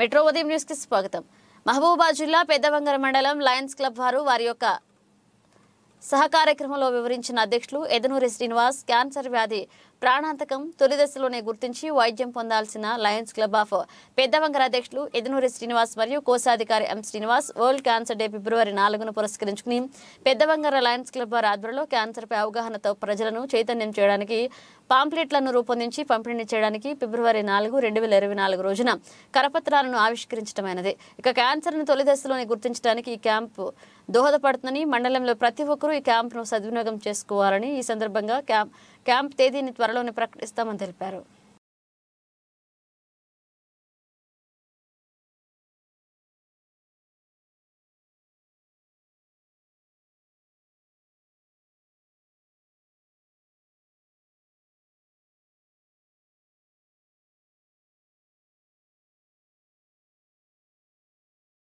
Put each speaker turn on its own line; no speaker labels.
metro ఉదయం న్యూస్కి స్వాగతం మహబూబా జిల్లా పెద్దవంగర మండలం లయన్స్ క్లబ్ వారు వారి యొక్క సహకార్యక్రమంలో వివరించిన అధ్యక్షులు ఎదనూరి శ్రీనివాస్ క్యాన్సర్ వ్యాధి ప్రాణాంతకం తొలిదశలోనే గుర్తించి వైద్యం పొందాల్సిన లయన్స్ క్లబ్ ఆఫ్ పెద్దవంగర అధ్యక్షులు ఎదనూరి శ్రీనివాస్ మరియు కోశాధికారి M Srinivas world cancer day ఫిబ్రవరి నాలుగును పురస్కరించుకుని పెద్దవంగర లయన్స్ క్లబ్ వారి ఆధ్వర్యంలో క్యాన్సర్పై అవగాహనతో ప్రజలను చైతన్యం చేయడానికి పాంప్లెట్లను రూపొందించి పంపిణీ చేయడానికి ఫిబ్రవరి నాలుగు రెండు వేల ఇరవై నాలుగు రోజున కరపత్రాలను ఆవిష్కరించడమైనది ఇక క్యాన్సర్ను తొలి దశలోనే గుర్తించడానికి ఈ క్యాంపు దోహదపడుతుందని మండలంలో ప్రతి ఒక్కరూ ఈ క్యాంప్ను సద్వినియోగం చేసుకోవాలని ఈ సందర్భంగా క్యాంప్ క్యాంప్ తేదీని త్వరలోనే ప్రకటిస్తామని తెలిపారు